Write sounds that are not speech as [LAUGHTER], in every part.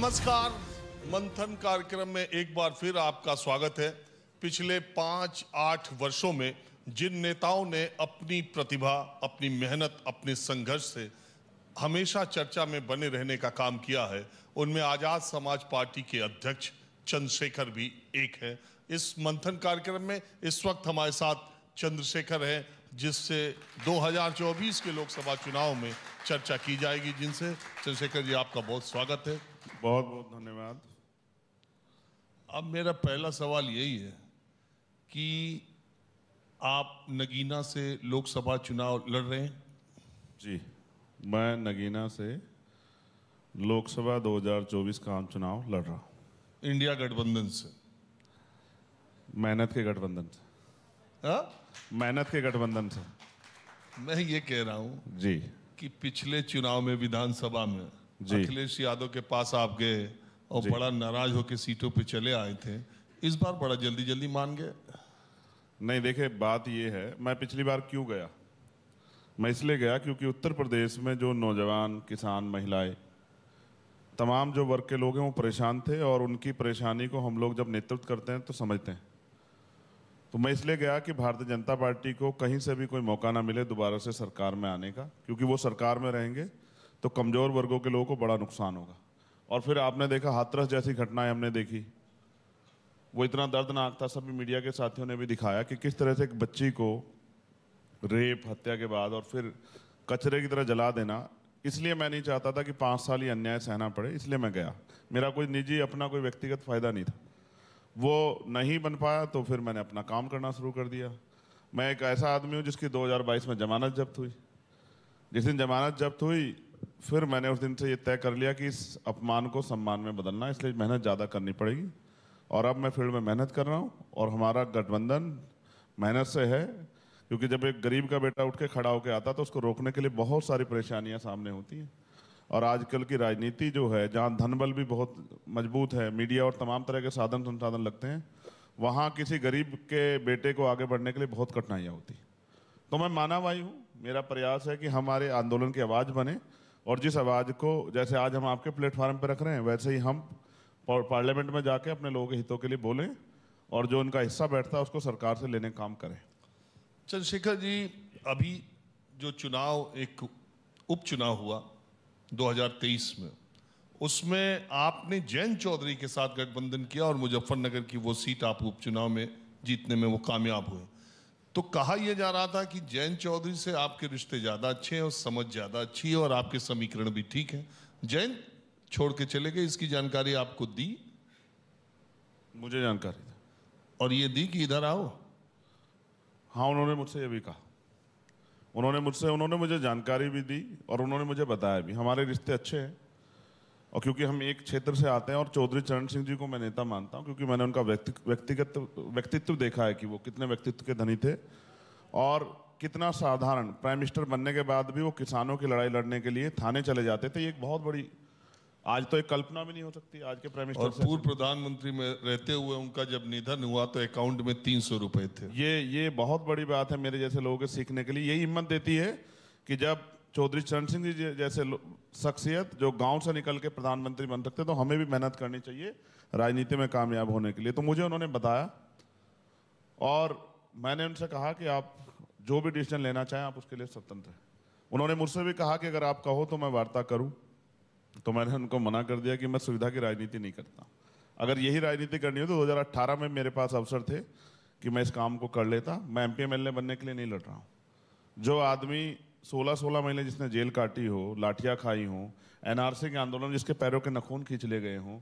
नमस्कार मंथन कार्यक्रम में एक बार फिर आपका स्वागत है पिछले पाँच आठ वर्षों में जिन नेताओं ने अपनी प्रतिभा अपनी मेहनत अपने संघर्ष से हमेशा चर्चा में बने रहने का काम किया है उनमें आज़ाद समाज पार्टी के अध्यक्ष चंद्रशेखर भी एक है इस मंथन कार्यक्रम में इस वक्त हमारे साथ चंद्रशेखर हैं जिससे 2024 के लोकसभा चुनाव में चर्चा की जाएगी जिनसे चंद्रशेखर जी आपका बहुत स्वागत है बहुत बहुत धन्यवाद अब मेरा पहला सवाल यही है कि आप नगीना से लोकसभा चुनाव लड़ रहे हैं जी मैं नगीना से लोकसभा 2024 का आम चुनाव लड़ रहा हूँ इंडिया गठबंधन से मेहनत के गठबंधन से हाँ? मेहनत के गठबंधन से मैं ये कह रहा हूँ जी कि पिछले चुनाव में विधानसभा में अखिलेश यादव के पास आप गए और बड़ा नाराज होकर सीटों पे चले आए थे इस बार बड़ा जल्दी जल्दी मान गए नहीं देखे बात यह है मैं पिछली बार क्यों गया मैं इसलिए गया क्योंकि उत्तर प्रदेश में जो नौजवान किसान महिलाएं तमाम जो वर्ग के लोग हैं वो परेशान थे और उनकी परेशानी को हम लोग जब नेतृत्व करते हैं तो समझते हैं तो मैं इसलिए गया कि भारतीय जनता पार्टी को कहीं से भी कोई मौका ना मिले दोबारा से सरकार में आने का क्योंकि वो सरकार में रहेंगे तो कमज़ोर वर्गों के लोगों को बड़ा नुकसान होगा और फिर आपने देखा हाथरस जैसी घटनाएं हमने देखी वो इतना दर्दनाक था सभी मीडिया के साथियों ने भी दिखाया कि किस तरह से एक बच्ची को रेप हत्या के बाद और फिर कचरे की तरह जला देना इसलिए मैं नहीं चाहता था कि पाँच साल ही अन्याय सहना पड़े इसलिए मैं गया मेरा कोई निजी अपना कोई व्यक्तिगत फ़ायदा नहीं था वो नहीं बन पाया तो फिर मैंने अपना काम करना शुरू कर दिया मैं एक ऐसा आदमी हूँ जिसकी 2022 में जमानत जब्त हुई जिस दिन जमानत जब्त हुई फिर मैंने उस दिन से ये तय कर लिया कि इस अपमान को सम्मान में बदलना इसलिए मेहनत ज़्यादा करनी पड़ेगी और अब मैं फील्ड में मेहनत कर रहा हूँ और हमारा गठबंधन मेहनत से है क्योंकि जब एक गरीब का बेटा उठ के खड़ा होकर आता तो उसको रोकने के लिए बहुत सारी परेशानियाँ सामने होती हैं और आजकल की राजनीति जो है जहाँ धनबल भी बहुत मजबूत है मीडिया और तमाम तरह के साधन संसाधन लगते हैं वहाँ किसी गरीब के बेटे को आगे बढ़ने के लिए बहुत कठिनाइयाँ होती तो मैं मानावाई हूँ मेरा प्रयास है कि हमारे आंदोलन की आवाज़ बने और जिस आवाज़ को जैसे आज हम आपके प्लेटफार्म पर रख रहे हैं वैसे ही हम पार्लियामेंट में जाके अपने लोगों के हितों के लिए बोलें और जो उनका हिस्सा बैठता है उसको सरकार से लेने काम करें चंद्रशेखर जी अभी जो चुनाव एक उपचुनाव हुआ 2023 में उसमें आपने जैन चौधरी के साथ गठबंधन किया और मुजफ्फरनगर की वो सीट आप उपचुनाव में जीतने में वो कामयाब हुए तो कहा यह जा रहा था कि जैन चौधरी से आपके रिश्ते ज़्यादा अच्छे हैं और समझ ज़्यादा अच्छी है और आपके समीकरण भी ठीक है जैन छोड़ के चले गए इसकी जानकारी आपको दी मुझे जानकारी दी और ये दी कि इधर आओ हाँ उन्होंने मुझसे ये भी कहा उन्होंने मुझसे उन्होंने मुझे जानकारी भी दी और उन्होंने मुझे बताया भी हमारे रिश्ते अच्छे हैं और क्योंकि हम एक क्षेत्र से आते हैं और चौधरी चरण सिंह जी को मैं नेता मानता हूँ क्योंकि मैंने उनका व्यक्ति व्यक्तिगत व्यक्तित्व देखा है कि वो कितने व्यक्तित्व के धनी थे और कितना साधारण प्राइम मिनिस्टर बनने के बाद भी वो किसानों की लड़ाई लड़ने के लिए थाने चले जाते थे ये एक बहुत बड़ी आज तो एक कल्पना भी नहीं हो सकती आज के प्राइम मिनिस्टर पूर्व प्रधानमंत्री में रहते हुए उनका जब निधन हुआ तो अकाउंट में तीन सौ रुपए थे ये ये बहुत बड़ी बात है मेरे जैसे लोगों के सीखने के लिए यही हिम्मत देती है कि जब चौधरी चरण सिंह जी जैसे शख्सियत जो गांव से निकल के प्रधानमंत्री बन सकते तो हमें भी मेहनत करनी चाहिए राजनीति में कामयाब होने के लिए तो मुझे उन्होंने बताया और मैंने उनसे कहा कि आप जो भी डिसीजन लेना चाहें आप उसके लिए स्वतंत्र हैं उन्होंने मुझसे भी कहा कि अगर आप कहो तो मैं वार्ता करूँ तो मैंने उनको मना कर दिया कि मैं सुविधा की राजनीति नहीं करता अगर यही राजनीति करनी हो तो 2018 में मेरे पास अवसर थे कि मैं इस काम को कर लेता मैं एम पी बनने के लिए नहीं लड़ रहा हूँ जो आदमी सोलह सोलह महीने जिसने जेल काटी हो लाठियाँ खाई हों एनआरसी के आंदोलन जिसके पैरों के नखून खींच ले गए हों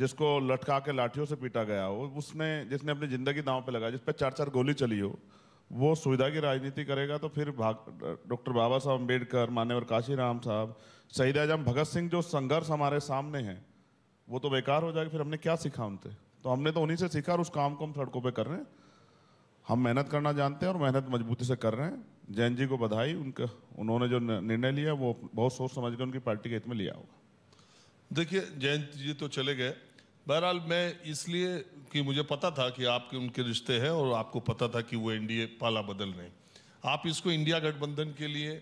जिसको लटका के लाठियों से पीटा गया हो उसने जिसने अपनी ज़िंदगी दांव पे लगा जिस पर चार चार गोली चली हो वो सुविधा की राजनीति करेगा तो फिर भाग डॉक्टर बाबा साहब अम्बेडकर मान्यवर काशीराम साहब शहीद आजम भगत सिंह जो संघर्ष हमारे सामने हैं वो तो बेकार हो जाएगा फिर हमने क्या सीखा उनसे तो हमने तो उन्हीं से सीखा और उस काम को हम सड़कों पर कर रहे हैं हम मेहनत करना जानते हैं और मेहनत मजबूती से कर रहे हैं जैन जी को बधाई उनका उन्होंने जो निर्णय लिया वो बहुत सोच समझ कर उनकी पार्टी के हित में लिया होगा देखिए जयंत जी तो चले गए बहरहाल मैं इसलिए कि मुझे पता था कि आपके उनके रिश्ते हैं और आपको पता था कि वो एनडीए पाला बदल रहे हैं आप इसको इंडिया गठबंधन के लिए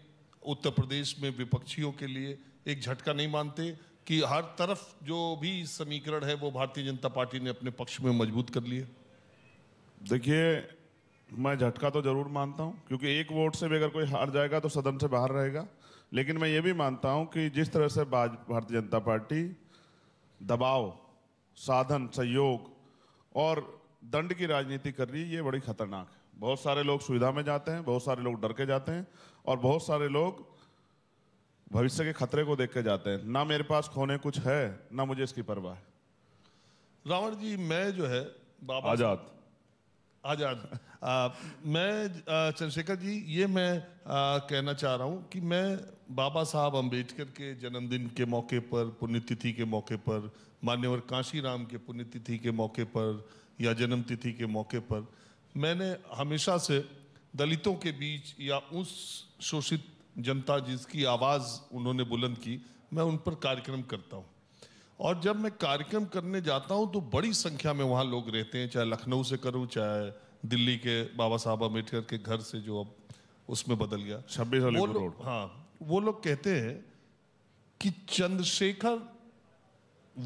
उत्तर प्रदेश में विपक्षियों के लिए एक झटका नहीं मानते कि हर तरफ जो भी समीकरण है वो भारतीय जनता पार्टी ने अपने पक्ष में मजबूत कर लिए देखिए मैं झटका तो जरूर मानता हूं क्योंकि एक वोट से भी अगर कोई हार जाएगा तो सदन से बाहर रहेगा लेकिन मैं ये भी मानता हूं कि जिस तरह से भारतीय जनता पार्टी दबाव साधन सहयोग और दंड की राजनीति कर रही है ये बड़ी खतरनाक है बहुत सारे लोग सुविधा में जाते हैं बहुत सारे लोग डर के जाते हैं और बहुत सारे लोग भविष्य के खतरे को देख के जाते हैं ना मेरे पास खोने कुछ है ना मुझे इसकी परवाह है रावण जी मैं जो है बाबा आजाद आज़ाद मैं चंद्रशेखर जी ये मैं आ, कहना चाह रहा हूँ कि मैं बाबा साहब अम्बेडकर के जन्मदिन के मौके पर पुण्यतिथि के मौके पर मान्यवर राम के पुण्यतिथि के मौके पर या जन्मतिथि के मौके पर मैंने हमेशा से दलितों के बीच या उस शोषित जनता जिसकी आवाज़ उन्होंने बुलंद की मैं उन पर कार्यक्रम करता हूँ और जब मैं कार्यक्रम करने जाता हूँ तो बड़ी संख्या में वहाँ लोग रहते हैं चाहे लखनऊ से करूँ चाहे दिल्ली के बाबा साहब अम्बेडकर के घर से जो अब उसमें बदल गया छब्बीस वो लोग हाँ वो लोग कहते हैं कि चंद्रशेखर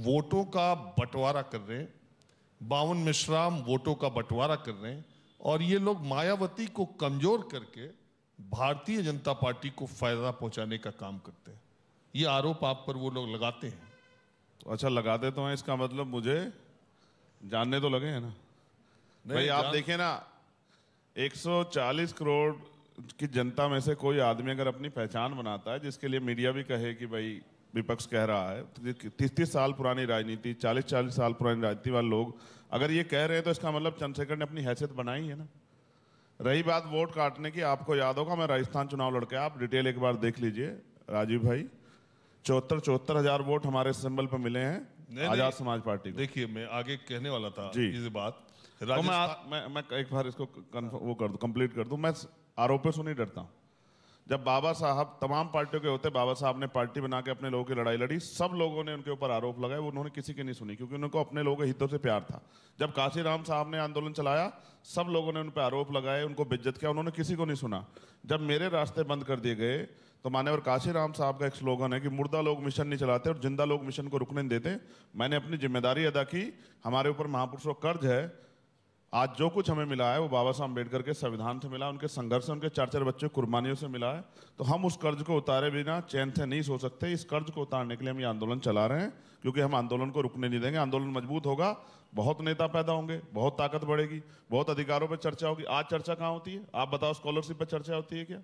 वोटों का बंटवारा कर रहे हैं बावन मिश्राम वोटों का बंटवारा कर रहे हैं और ये लोग मायावती को कमजोर करके भारतीय जनता पार्टी को फायदा पहुंचाने का काम करते हैं ये आरोप आप पर वो लोग लगाते हैं तो अच्छा लगा तो हैं इसका मतलब मुझे जानने तो लगे हैं ना भाई आप देखें ना 140 करोड़ की जनता में से कोई आदमी अगर अपनी पहचान बनाता है जिसके लिए मीडिया भी कहे कि भाई विपक्ष कह रहा है तो तीस तीस साल पुरानी राजनीति चालीस चालीस साल पुरानी राजनीति वाले लोग अगर ये कह रहे हैं तो इसका मतलब चंद्रशेखर ने अपनी हैसियत बनाई है ना रही बात वोट काटने की आपको याद होगा मैं राजस्थान चुनाव लड़के आप डिटेल एक बार देख लीजिए राजीव भाई चौहत्तर चौहत्तर हजार वोट हमारे सिंबल पर मिले हैं आजाद समाज पार्टी को देखिए मैं आगे कहने वाला था जी बात तो मैं, आ, मैं मैं एक बार इसको वो कर दू कंप्लीट कर दू मैं आरोपों से नहीं डरता जब बाबा साहब तमाम पार्टियों के होते बाबा साहब ने पार्टी बना के अपने लोगों की लड़ाई लड़ी सब लोगों ने उनके ऊपर आरोप लगाए वो उन्होंने किसी की नहीं सुनी क्योंकि उनको अपने लोगों के हितों से प्यार था जब काशीराम साहब ने आंदोलन चलाया सब लोगों ने उन पर आरोप लगाए उनको बिज्जत किया उन्होंने किसी को नहीं सुना जब मेरे रास्ते बंद कर दिए गए तो मान्यवर काशीराम साहब का एक स्लोगन है कि मुर्दा लोग मिशन नहीं चलाते और जिंदा लोग मिशन को रुकने नहीं देते मैंने अपनी जिम्मेदारी अदा की हमारे ऊपर महापुरुषों का कर्ज है आज जो कुछ हमें मिला है वो बाबा साहब अम्बेडकर के संविधान से मिला उनके संघर्ष उनके चार चार बच्चे कुर्बानियों से मिला है तो हम उस कर्ज को उतारे बिना चैन से नहीं सो सकते इस कर्ज को उतारने के लिए हम ये आंदोलन चला रहे हैं क्योंकि हम आंदोलन को रुकने नहीं देंगे आंदोलन मजबूत होगा बहुत नेता पैदा होंगे बहुत ताकत बढ़ेगी बहुत अधिकारों पर चर्चा होगी आज चर्चा कहाँ होती है आप बताओ स्कॉलरशिप पर चर्चा होती है क्या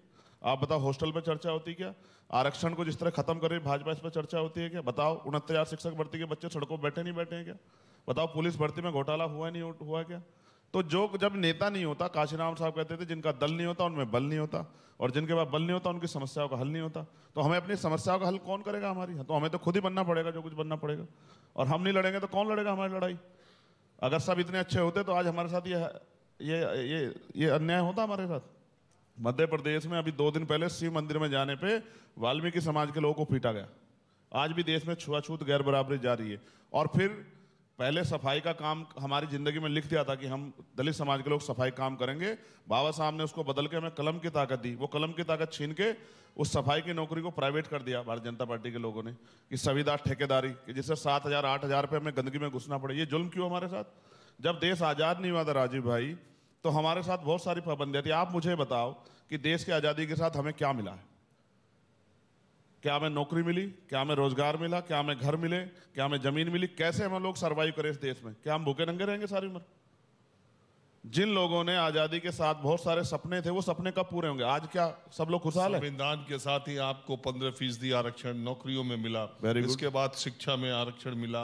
आप बताओ हॉस्टल पर चर्चा होती क्या आरक्षण को जिस तरह खत्म कर रही भाजपा इस पर चर्चा होती है क्या बताओ उनहत्तर हजार शिक्षक भर्ती के बच्चे सड़कों पर बैठे नहीं बैठे हैं क्या बताओ पुलिस भर्ती में घोटाला हुआ नहीं हुआ क्या तो जो जब नेता नहीं होता काशीराम साहब कहते थे जिनका दल नहीं होता उनमें बल नहीं होता और जिनके पास बल नहीं होता उनकी समस्याओं का हल नहीं होता तो हमें अपनी समस्याओं का हल कौन करेगा हमारी हाँ, तो हमें तो खुद ही बनना पड़ेगा जो कुछ बनना पड़ेगा और हम नहीं लड़ेंगे तो कौन लड़ेगा हमारी लड़ाई अगर सब इतने अच्छे होते तो आज हमारे साथ ये ये ये ये अन्याय होता हमारे साथ मध्य प्रदेश में अभी दो दिन पहले शिव मंदिर में जाने पे वाल्मीकि समाज के लोगों को पीटा गया आज भी देश में छुआछूत गैर बराबरी जारी है और फिर पहले सफाई का काम हमारी जिंदगी में लिख दिया था कि हम दलित समाज के लोग सफाई काम करेंगे बाबा साहब ने उसको बदल के हमें कलम की ताकत दी वो कलम की ताकत छीन के उस सफाई की नौकरी को प्राइवेट कर दिया भारतीय जनता पार्टी के लोगों ने कि सविदा ठेकेदारी कि जिससे सात हजार आठ हजार रुपये हमें गंदगी में घुसना पड़े ये जुल्म क्यों हमारे साथ जब देश आज़ाद नहीं हुआ था राजीव भाई तो हमारे साथ बहुत सारी पाबंदियां थी आप मुझे बताओ कि देश की आज़ादी के साथ हमें क्या मिला है क्या हमें नौकरी मिली क्या हमें रोजगार मिला क्या हमें घर मिले क्या हमें ज़मीन मिली कैसे हम लोग सर्वाइव करें इस देश में क्या हम भूखे नंगे रहेंगे सारी उम्र जिन लोगों ने आज़ादी के साथ बहुत सारे सपने थे वो सपने कब पूरे होंगे आज क्या सब लोग खुशहाल है संविधान के साथ ही आपको पंद्रह फीसदी आरक्षण नौकरियों में मिला इसके बाद शिक्षा में आरक्षण मिला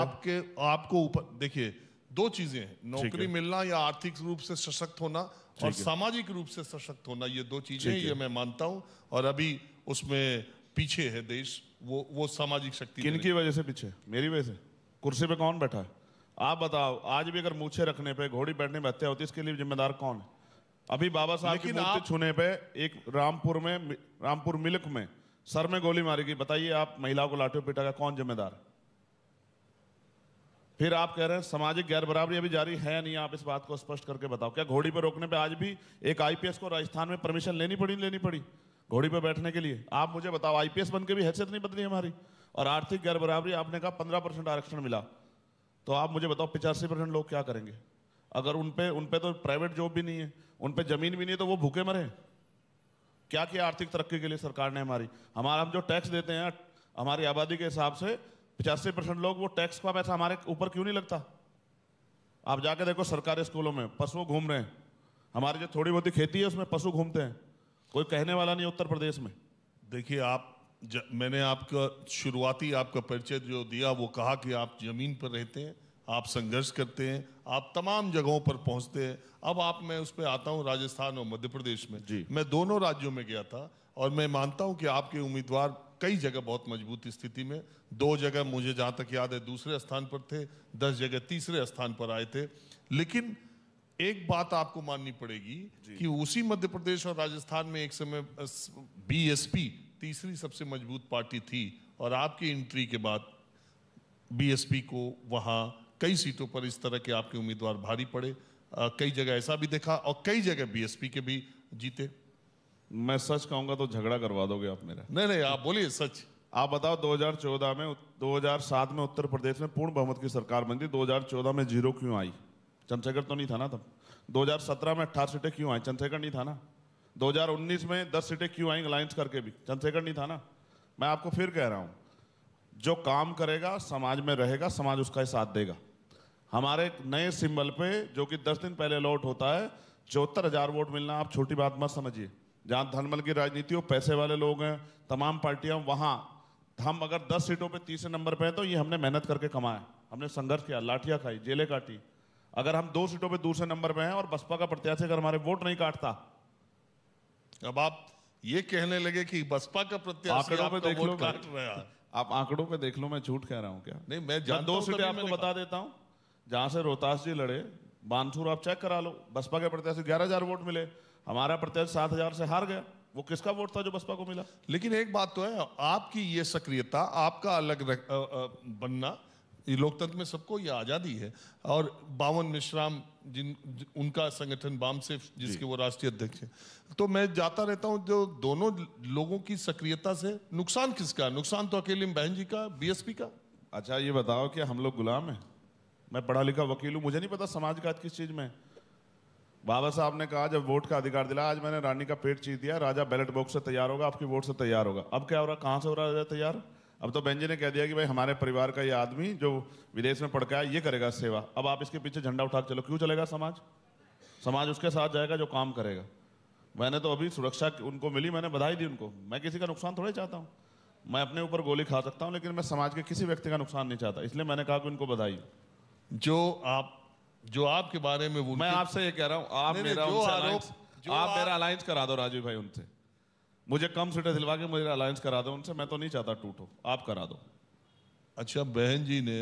आपके आपको ऊपर देखिए दो चीजें हैं नौकरी मिलना या आर्थिक रूप से सशक्त होना और सामाजिक रूप से सशक्त होना ये दो चीजें ये मैं मानता हूँ और अभी उसमें पीछे है देश वो वो सामाजिक शक्ति किन की वजह से पीछे मेरी वजह से कुर्सी पे कौन बैठा है आप बताओ आज भी अगर मूछे रखने पे घोड़ी बैठने में हत्या होती है इसके लिए जिम्मेदार कौन है अभी बाबा साहब की मूर्ति छूने पे एक रामपुर में रामपुर मिल्क में सर में गोली मारी गई बताइए आप महिलाओं को लाठियों पीटा का कौन जिम्मेदार है फिर आप कह रहे हैं सामाजिक गैर बराबरी अभी जारी है नहीं आप इस बात को स्पष्ट करके बताओ क्या घोड़ी पर रोकने पे आज भी एक आईपीएस को राजस्थान में परमिशन लेनी पड़ी लेनी पड़ी घोड़ी पर बैठने के लिए आप मुझे बताओ आईपीएस बन के भी हैसियत नहीं बदली हमारी और आर्थिक गैर बराबरी आपने कहा पंद्रह परसेंट आरक्षण मिला तो आप मुझे बताओ पिचासी परसेंट लोग क्या करेंगे अगर उनपे उनपे उन पर तो प्राइवेट जॉब भी नहीं है उन पर ज़मीन भी नहीं है तो वो भूखे मरे क्या किया आर्थिक तरक्की के लिए सरकार ने हमारी हमारा हम जो टैक्स देते हैं हमारी आबादी के हिसाब से पचासी परसेंट लोग वो टैक्स का पैसा हमारे ऊपर क्यों नहीं लगता आप जाके देखो सरकारी स्कूलों में पशु घूम रहे हैं हमारी जो थोड़ी बहुत खेती है उसमें पशु घूमते हैं कोई कहने वाला नहीं उत्तर प्रदेश में देखिए आप ज, मैंने आपका शुरुआती आपका परिचय जो दिया वो कहा कि आप ज़मीन पर रहते हैं आप संघर्ष करते हैं आप तमाम जगहों पर पहुंचते हैं अब आप मैं उस पर आता हूं राजस्थान और मध्य प्रदेश में जी मैं दोनों राज्यों में गया था और मैं मानता हूं कि आपके उम्मीदवार कई जगह बहुत मजबूत स्थिति में दो जगह मुझे जहाँ तक याद है दूसरे स्थान पर थे दस जगह तीसरे स्थान पर आए थे लेकिन एक बात आपको माननी पड़ेगी कि उसी मध्य प्रदेश और राजस्थान में एक समय बी तीसरी सबसे मजबूत पार्टी थी और आपकी एंट्री के बाद बी को वहाँ कई सीटों पर इस तरह के आपके उम्मीदवार भारी पड़े कई जगह ऐसा भी देखा और कई जगह बी के भी जीते मैं सच कहूंगा तो झगड़ा करवा दोगे आप मेरा नहीं नहीं आप बोलिए सच आप बताओ 2014 में 2007 में उत्तर प्रदेश में पूर्ण बहुमत की सरकार बनी थी 2014 में जीरो क्यों आई चंद्रशेखर तो नहीं था ना तब 2017 में अट्ठारह सीटें क्यों आई चंद्रशेखर नहीं था ना 2019 में 10 सीटें क्यों आई अलायंस करके भी चंद्रशेखर नहीं था ना मैं आपको फिर कह रहा हूँ जो काम करेगा समाज में रहेगा समाज उसका ही साथ देगा हमारे नए सिंबल पे जो कि दस दिन पहले अलॉट होता है चौहत्तर हज़ार वोट मिलना आप छोटी बात मत समझिए जहाँ धनबल की राजनीति हो पैसे वाले लोग हैं तमाम पार्टियां वहां हम अगर 10 सीटों पे तीसरे नंबर पे हैं तो ये हमने मेहनत करके कमाए हमने संघर्ष किया लाठियाँ खाई जेलें काटी अगर हम दो सीटों पे दूसरे नंबर पे हैं और बसपा का प्रत्याशी अगर हमारे वोट नहीं काटता अब आप ये कहने लगे कि बसपा का प्रत्याशी आप आंकड़ों पे देख लो मैं झूठ कह रहा हूँ क्या नहीं मैं जान दो सीटें आपको बता देता हूँ जहां से रोहतास जी लड़े बानसूर आप चेक करा लो बसपा के प्रत्याशी ग्यारह वोट मिले हमारा प्रत्याशी सात हजार से हार गया वो किसका वोट था जो बसपा को मिला लेकिन एक बात तो है आपकी ये सक्रियता आपका अलग रख, आ, आ, बनना ये लोकतंत्र में सबको ये आज़ादी है और बावन मिश्राम जिन उनका संगठन बाम से जिसके वो राष्ट्रीय अध्यक्ष हैं तो मैं जाता रहता हूँ जो दोनों लोगों की सक्रियता से नुकसान किसका नुकसान तो अकेले बहन जी का बीएसपी का अच्छा ये बताओ कि हम लोग गुलाम हैं मैं पढ़ा लिखा वकील हूँ मुझे नहीं पता समाज का किस चीज़ में है बाबा साहब ने कहा जब वोट का अधिकार दिला आज मैंने रानी का पेट चीज दिया राजा बैलेट बॉक्स से तैयार होगा आपकी वोट से तैयार होगा अब क्या हो रहा कहाँ से हो रहा राजा तैयार अब तो बेंजी ने कह दिया कि भाई हमारे परिवार का ये आदमी जो विदेश में पड़का है ये करेगा सेवा अब आप इसके पीछे झंडा उठा चलो क्यों चलेगा समाज समाज उसके साथ जाएगा जो काम करेगा मैंने तो अभी सुरक्षा उनको मिली मैंने बधाई दी उनको मैं किसी का नुकसान थोड़ा चाहता हूँ मैं अपने ऊपर गोली खा सकता हूँ लेकिन मैं समाज के किसी व्यक्ति का नुकसान नहीं चाहता इसलिए मैंने कहा कि उनको बधाई जो आप जो आपके बारे में वो मैं आपसे ये कह रहा हूँ आप मेरा जो आरोप आप मेरा अलायंस करा दो राजीव भाई उनसे मुझे कम सीटें दिलवा के मुझे अलायंस करा दो उनसे मैं तो नहीं चाहता टूटो आप करा दो अच्छा बहन जी ने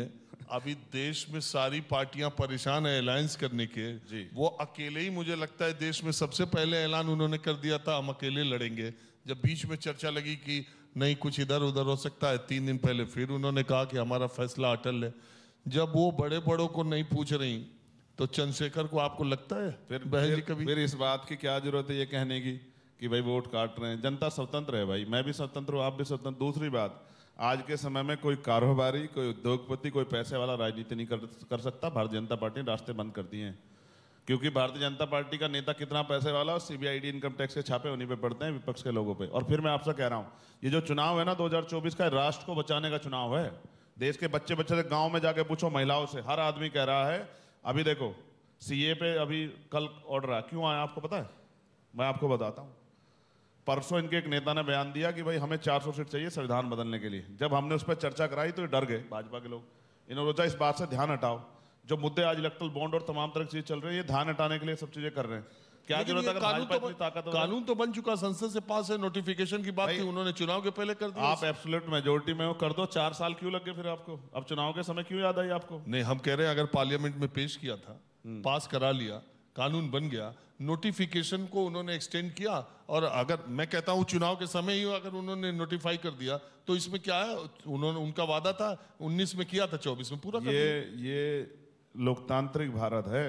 अभी देश में सारी पार्टियां परेशान है अलायंस करने के जी वो अकेले ही मुझे लगता है देश में सबसे पहले ऐलान उन्होंने कर दिया था हम अकेले लड़ेंगे जब बीच में चर्चा लगी कि नहीं कुछ इधर उधर हो सकता है तीन दिन पहले फिर उन्होंने कहा कि हमारा फैसला अटल है जब वो बड़े बड़ों को नहीं पूछ रही तो चंद्रशेखर को आपको लगता है फिर बहन जी कभी फिर इस बात की क्या जरूरत है ये कहने की कि भाई वोट काट रहे हैं जनता स्वतंत्र है भाई मैं भी स्वतंत्र हूँ आप भी स्वतंत्र दूसरी बात आज के समय में कोई कारोबारी कोई उद्योगपति कोई पैसे वाला राजनीति नहीं कर कर सकता भारतीय जनता पार्टी ने रास्ते बंद कर दिए हैं क्योंकि भारतीय जनता पार्टी का नेता कितना पैसे वाला और सीबीआईडी इनकम टैक्स के छापे उन्हीं पे पड़ते हैं विपक्ष के लोगों पे और फिर मैं आपसे कह रहा हूँ ये जो चुनाव है ना 2024 का राष्ट्र को बचाने का चुनाव है देश के बच्चे बच्चे गाँव में जाके पूछो महिलाओं से हर आदमी कह रहा है अभी देखो सीए पे अभी कल ऑर्डर आया क्यों आया आपको पता है मैं आपको बताता हूँ परसों इनके एक नेता ने बयान दिया कि भाई हमें 400 सीट चाहिए संविधान बदलने के लिए जब हमने उस पर चर्चा कराई तो ये डर गए भाजपा के लोग इन्होंने सोचा इस बात से ध्यान हटाओ जो मुद्दे आज इलेक्ट्रल बॉन्ड और तमाम तरह की चीज़ चल रही है ये ध्यान हटाने के लिए सब चीज़ें कर रहे हैं क्या जरूरत तो है कानून तो कानून तो बन चुका संसद से पास है नोटिफिकेशन की बात थी उन्होंने चुनाव के पहले कर दिया आप एब्सोल्यूट मेजोरिटी में हो कर दो चार साल क्यों लग गए फिर आपको अब चुनाव के समय क्यों याद आई आपको नहीं हम कह रहे हैं अगर पार्लियामेंट में पेश किया था हम्म। पास करा लिया कानून बन गया नोटिफिकेशन को उन्होंने एक्सटेंड किया और अगर मैं कहता हूं चुनाव के समय ही अगर उन्होंने नोटिफाई कर दिया तो इसमें क्या है उन्होंने उनका वादा था 19 में किया था 24 में पूरा ये ये लोकतांत्रिक भारत है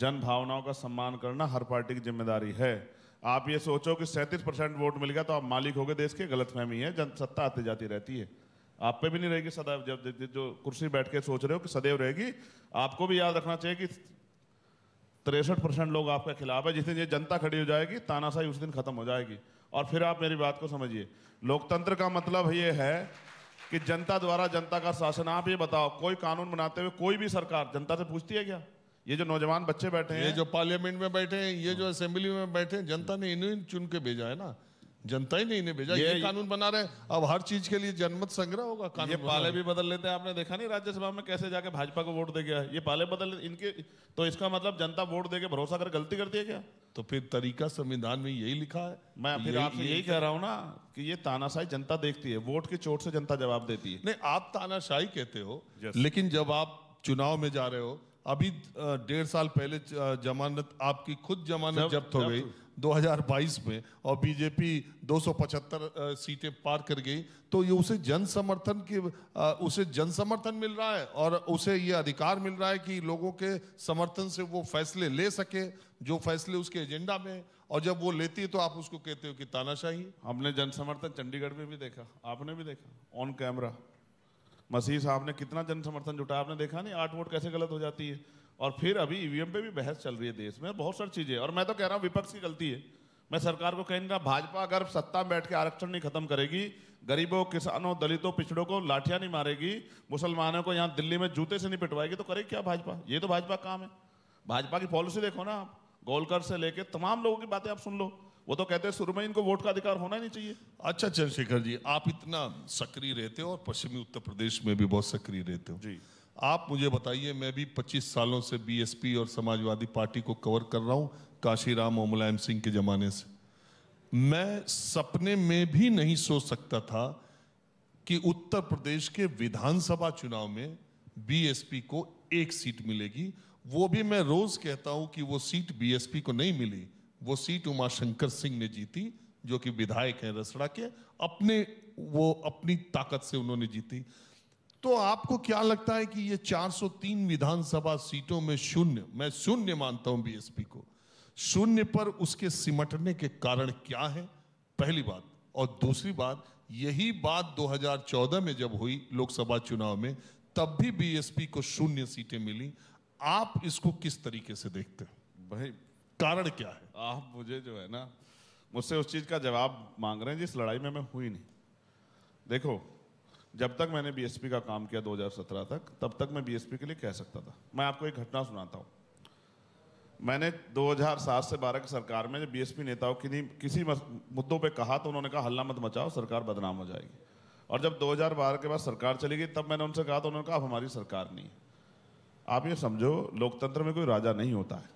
जन भावनाओं का सम्मान करना हर पार्टी की जिम्मेदारी है आप ये सोचो कि सैंतीस परसेंट वोट मिल गया तो आप मालिक हो गए देश के गलत फहमी है जन सत्ता आती जाती रहती है आप पे भी नहीं रहेगी सदैव जब जो कुर्सी बैठ के सोच रहे हो कि सदैव रहेगी आपको भी याद रखना चाहिए कि तिरसठ परसेंट लोग आपके खिलाफ है जिस दिन ये जनता खड़ी हो जाएगी तानाशाही उस दिन खत्म हो जाएगी और फिर आप मेरी बात को समझिए लोकतंत्र का मतलब ये है कि जनता द्वारा जनता का शासन आप ये बताओ कोई कानून बनाते हुए कोई भी सरकार जनता से पूछती है क्या ये जो नौजवान बच्चे बैठे हैं ये जो पार्लियामेंट में बैठे हैं ये जो असेंबली में बैठे हैं जनता ने इन्हें चुन के भेजा है ना जनता ही नहीं भेजा ये, ये कानून बना रहे अब हर चीज के लिए जनमत संग्रह होगा कानून ये पाले भी बदल लेते हैं आपने देखा नहीं राज्यसभा में कैसे जाके भाजपा को वोट दे गया ये पाले बदल इनके तो इसका मतलब जनता वोट दे के भरोसा कर गलती करती है क्या तो फिर तरीका संविधान में यही लिखा है मैं फिर आपसे यही कह रहा हूँ ना कि ये तानाशाही जनता देखती है वोट की चोट से जनता जवाब देती है नहीं आप तानाशाही कहते हो लेकिन जब आप चुनाव में जा रहे हो अभी डेढ़ साल पहले जमानत आपकी खुद जमानत जब्त हो गई 2022 तो- में और बीजेपी 275 सीटें पार कर गई तो ये उसे जन समर्थन की उसे जन समर्थन मिल रहा है और उसे ये अधिकार मिल रहा है कि लोगों के समर्थन से वो फैसले ले सके जो फैसले उसके एजेंडा में और जब वो लेती है तो आप उसको कहते हो कि तानाशाही हमने जन समर्थन चंडीगढ़ में भी देखा आपने भी देखा ऑन कैमरा मसीह साहब ने कितना जन समर्थन जुटाया आपने देखा नहीं आठ वोट कैसे गलत हो जाती है और फिर अभी ईवीएम e पे भी बहस चल रही है देश में बहुत सारी चीज़ें और मैं तो कह रहा हूँ विपक्ष की गलती है मैं सरकार को कहेंगे भाजपा अगर सत्ता में बैठ के आरक्षण नहीं खत्म करेगी गरीबों किसानों दलितों पिछड़ों को लाठियां नहीं मारेगी मुसलमानों को यहाँ दिल्ली में जूते से नहीं पिटवाएगी तो करेगी क्या भाजपा ये तो भाजपा काम है भाजपा की पॉलिसी देखो ना आप गोलकर से लेके तमाम लोगों की बातें आप सुन लो वो तो कहते हैं शुरू में इनको वोट का अधिकार होना ही नहीं चाहिए अच्छा चंद्रशेखर जी आप इतना सक्रिय रहते हो और पश्चिमी उत्तर प्रदेश में भी बहुत सक्रिय रहते हो जी आप मुझे बताइए मैं भी 25 सालों से बीएसपी और समाजवादी पार्टी को कवर कर रहा हूँ काशीराम और मुलायम सिंह के ज़माने से मैं सपने में भी नहीं सोच सकता था कि उत्तर प्रदेश के विधानसभा चुनाव में बीएसपी को एक सीट मिलेगी वो भी मैं रोज़ कहता हूं कि वो सीट बीएसपी को नहीं मिली वो सीट उमा शंकर सिंह ने जीती जो कि विधायक हैं रसड़ा के अपने वो अपनी ताकत से उन्होंने जीती तो आपको क्या लगता है कि ये 403 विधानसभा सीटों में शून्य मैं शून्य मानता हूं बीएसपी को शून्य पर उसके सिमटने के कारण क्या है पहली बात और दूसरी बात यही बात 2014 में जब हुई लोकसभा चुनाव में तब भी बीएसपी को शून्य सीटें मिली आप इसको किस तरीके से देखते हैं भाई कारण क्या है आप मुझे जो है ना मुझसे उस चीज़ का जवाब मांग रहे हैं जिस लड़ाई में मैं हुई नहीं देखो जब तक मैंने बीएसपी का काम किया 2017 तक तब तक मैं बीएसपी के लिए कह सकता था मैं आपको एक घटना सुनाता हूँ मैंने 2007 से 12 की सरकार में जब बीएसपी नेताओं की नहीं किसी मुद्दों पे कहा तो उन्होंने कहा हल्ला मत मचाओ सरकार बदनाम हो जाएगी और जब 2012 के बाद सरकार चली गई तब मैंने उनसे कहा तो उन्होंने कहा अब हमारी सरकार नहीं है आप ये समझो लोकतंत्र में कोई राजा नहीं होता है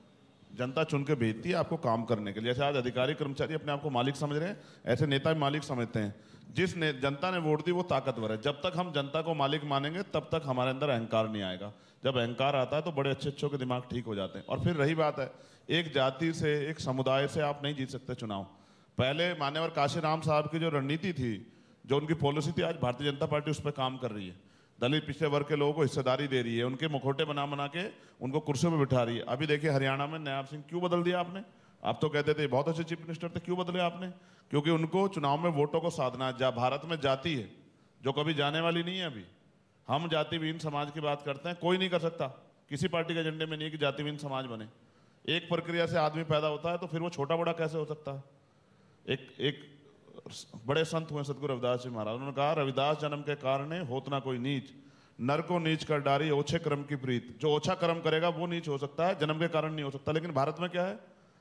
जनता चुन के भेजती है आपको काम करने के लिए जैसे आज अधिकारी कर्मचारी अपने आप को मालिक समझ रहे हैं ऐसे नेता भी मालिक समझते हैं जिस ने जनता ने वोट दी वो ताकतवर है जब तक हम जनता को मालिक मानेंगे तब तक हमारे अंदर अहंकार नहीं आएगा जब अहंकार आता है तो बड़े अच्छे अच्छों के दिमाग ठीक हो जाते हैं और फिर रही बात है एक जाति से एक समुदाय से आप नहीं जीत सकते चुनाव पहले मान्यवर काशीराम साहब की जो रणनीति थी जो उनकी पॉलिसी थी आज भारतीय जनता पार्टी उस पर काम कर रही है दलित पिछड़े वर्ग के लोगों को हिस्सेदारी दे रही है उनके मुखोटे बना बना के उनको कुर्सियों में बिठा रही है अभी देखिए हरियाणा में नयाब सिंह क्यों बदल दिया आपने आप तो कहते थे बहुत अच्छे चीफ मिनिस्टर थे क्यों बदले आपने क्योंकि उनको चुनाव में वोटों को साधना जा भारत में जाती है जो कभी जाने वाली नहीं है अभी हम जातिविहीन समाज की बात करते हैं कोई नहीं कर सकता किसी पार्टी के एजेंडे में नहीं है कि जातिविहीन समाज बने एक प्रक्रिया से आदमी पैदा होता है तो फिर वो छोटा बड़ा कैसे हो सकता है एक एक बड़े संत हुए सदगुरु रविदास जी महाराज उन्होंने कहा रविदास जन्म के कारण होतना कोई नीच नर को नीच कर डारी ओछे कर्म की प्रीत जो ओछा कर्म करेगा वो नीच हो सकता है जन्म के कारण नहीं हो सकता लेकिन भारत में क्या है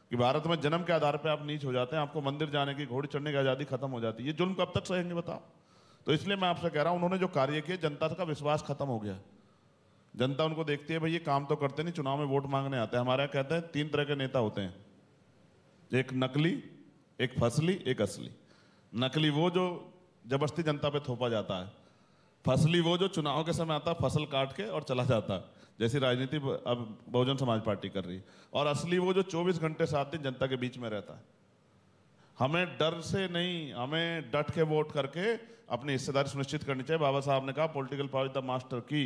कि भारत में जन्म के आधार पर आप नीच हो जाते हैं आपको मंदिर जाने की घोड़ी चढ़ने की आज़ादी खत्म हो जाती है ये जुल्म कब तक सहेंगे बताओ तो इसलिए मैं आपसे कह रहा हूँ उन्होंने जो कार्य किए जनता का विश्वास खत्म हो गया जनता उनको देखती है भाई ये काम तो करते नहीं चुनाव में वोट मांगने आते हैं हमारे यहाँ कहते हैं तीन तरह के नेता होते हैं एक नकली एक फसली एक असली नकली वो जो जबरस्ती जनता पे थोपा जाता है फसली वो जो चुनाव के समय आता है फसल काट के और चला जाता है जैसी राजनीति अब बहुजन समाज पार्टी कर रही है और असली वो जो 24 घंटे सात दिन जनता के बीच में रहता है हमें डर से नहीं हमें डट के वोट करके अपनी हिस्सेदारी सुनिश्चित करनी चाहिए बाबा साहब ने कहा पॉलिटिकल पावर द मास्टर की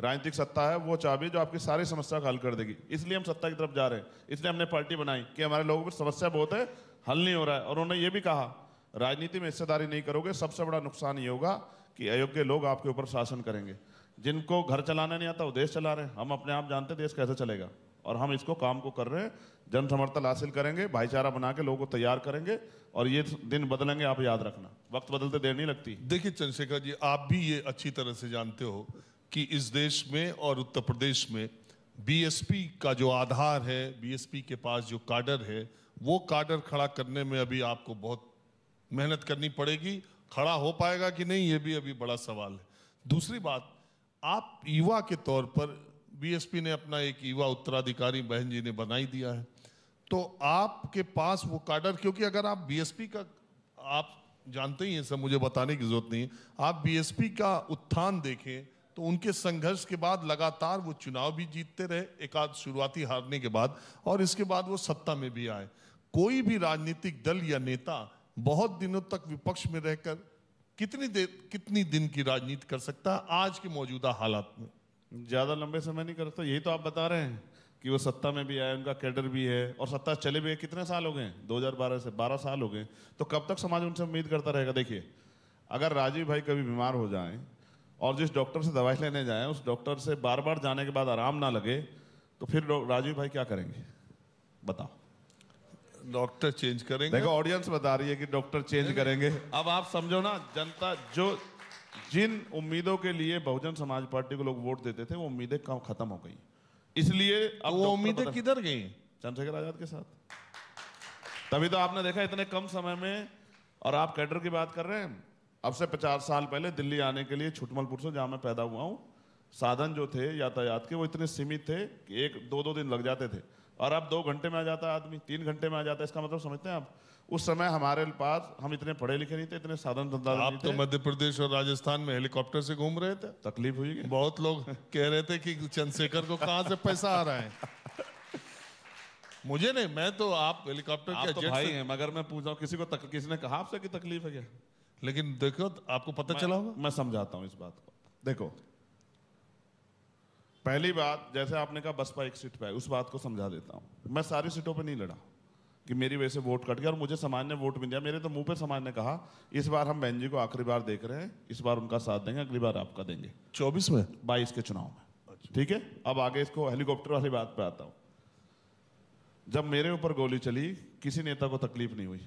राजनीतिक सत्ता है वो चाबी जो आपकी सारी समस्या को हल कर देगी इसलिए हम सत्ता की तरफ जा रहे हैं इसलिए हमने पार्टी बनाई कि हमारे लोगों पर समस्या बहुत है हल नहीं हो रहा है और उन्होंने ये भी कहा राजनीति में हिस्सेदारी नहीं करोगे सबसे बड़ा नुकसान ये होगा कि अयोग्य लोग आपके ऊपर शासन करेंगे जिनको घर चलाना नहीं आता वो देश चला रहे हैं हम अपने आप जानते देश कैसे चलेगा और हम इसको काम को कर रहे हैं जन समर्थन हासिल करेंगे भाईचारा बना के लोगों को तैयार करेंगे और ये दिन बदलेंगे आप याद रखना वक्त बदलते देर नहीं लगती देखिए चंद्रशेखर जी आप भी ये अच्छी तरह से जानते हो कि इस देश में और उत्तर प्रदेश में बीएसपी का जो आधार है बीएसपी के पास जो काडर है वो काडर खड़ा करने में अभी आपको बहुत मेहनत करनी पड़ेगी खड़ा हो पाएगा कि नहीं ये भी अभी बड़ा सवाल है दूसरी बात आप युवा के तौर पर बीएसपी ने अपना एक युवा उत्तराधिकारी बहन जी ने बनाई दिया है तो आपके पास वो काडर क्योंकि अगर आप बीएसपी का आप जानते ही हैं सब मुझे बताने की जरूरत नहीं है आप बीएसपी का उत्थान देखें तो उनके संघर्ष के बाद लगातार वो चुनाव भी जीतते रहे एक आध शुरुआती हारने के बाद और इसके बाद वो सत्ता में भी आए कोई भी राजनीतिक दल या नेता बहुत दिनों तक विपक्ष में रहकर कितनी देर कितनी दिन की राजनीति कर सकता है आज के मौजूदा हालात में ज़्यादा लंबे समय नहीं कर सकता यही तो आप बता रहे हैं कि वो सत्ता में भी आए उनका कैडर भी है और सत्ता चले भी है कितने साल हो गए 2012 से 12 साल हो गए तो कब तक समाज उनसे उम्मीद करता रहेगा देखिए अगर राजीव भाई कभी बीमार हो जाए और जिस डॉक्टर से दवाई लेने जाए उस डॉक्टर से बार बार जाने के बाद आराम ना लगे तो फिर राजीव भाई क्या करेंगे बताओ डॉक्टर चेंज करेंगे देखो ऑडियंस बता रही है कि डॉक्टर चेंज करेंगे अब आप समझो ना जनता जो जिन उम्मीदों के लिए बहुजन समाज पार्टी को लोग वोट देते थे वो उम्मीदें कम खत्म हो गई इसलिए अब वो उम्मीदें किधर गई चंद्रशेखर आजाद के साथ तभी तो आपने देखा इतने कम समय में और आप कैडर की बात कर रहे हैं अब से पचास साल पहले दिल्ली आने के लिए छुटमलपुर से जहां मैं पैदा हुआ हूँ साधन जो थे यातायात के वो इतने सीमित थे कि एक दो दो दिन लग जाते थे और अब दो घंटे में आ जाता है आदमी तीन घंटे में आ जाता है इसका मतलब समझते हैं आप उस समय हमारे पास हम इतने पढ़े लिखे नहीं थे इतने साधन धंधा आप तो मध्य प्रदेश और राजस्थान में हेलीकॉप्टर से घूम रहे थे तकलीफ हुई बहुत लोग कह रहे थे कि चंद्रशेखर को कहाँ से पैसा आ रहा है मुझे नहीं मैं तो आप हेलीकॉप्टर के तो भाई हैं मगर मैं पूछ रहा किसी को तक, किसी ने कहा आपसे कि तकलीफ है क्या लेकिन देखो आपको पता चला होगा मैं समझाता हूँ इस बात को देखो पहली बात जैसे आपने कहा बसपा एक सीट पे उस बात को समझा देता हूँ मैं सारी सीटों पर नहीं लड़ा कि मेरी वजह से वोट कट गया और मुझे समाज ने वोट मिल दिया मेरे तो मुंह पे समाज ने कहा इस बार हम बहन जी को आखिरी बार देख रहे हैं इस बार उनका साथ देंगे अगली बार आपका देंगे चौबीस में बाईस के चुनाव में ठीक है अब आगे इसको हेलीकॉप्टर वाली बात पे आता हूँ जब मेरे ऊपर गोली चली किसी नेता को तकलीफ नहीं हुई